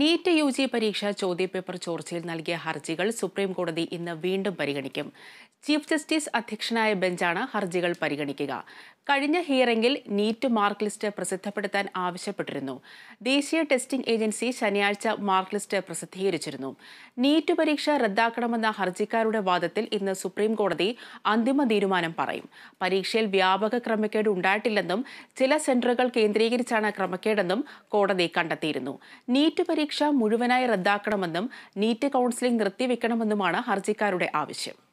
NEET U G പരീക്ഷ ചോദ്യപേപ്പർ ചോർച്ചയിൽ നൽകിയ ഹർജികൾ സുപ്രീം കോടതി ഇന്ന് വീണ്ടും പരിഗണിക്കും ചീഫ് ജസ്റ്റിസ് അധ്യക്ഷനായ ബെഞ്ചാണ് ഹർജികൾ പരിഗണിക്കുക കഴിഞ്ഞ ഹിയറിംഗിൽ നീറ്റ് മാർക്ക് ലിസ്റ്റ് പ്രസിദ്ധപ്പെടുത്താൻ ആവശ്യപ്പെട്ടിരുന്നു ദേശീയ ടെസ്റ്റിംഗ് ഏജൻസി ശനിയാഴ്ച മാർക്ക് ലിസ്റ്റ് പ്രസിദ്ധീകരിച്ചിരുന്നു നീറ്റ് പരീക്ഷ റദ്ദാക്കണമെന്ന ഹർജിക്കാരുടെ വാദത്തിൽ ഇന്ന് സുപ്രീം കോടതി അന്തിമ തീരുമാനം പറയും പരീക്ഷയിൽ വ്യാപക ക്രമക്കേട് ഉണ്ടായിട്ടില്ലെന്നും ചില സെന്ററുകൾ കേന്ദ്രീകരിച്ചാണ് ക്രമക്കേടെന്നും കോടതി കണ്ടെത്തിയിരുന്നു നീറ്റ് പരീക്ഷ മുഴുവനായി റദ്ദാക്കണമെന്നും നീറ്റ് കൗൺസിലിംഗ് നിർത്തിവെക്കണമെന്നുമാണ് ഹർജിക്കാരുടെ ആവശ്യം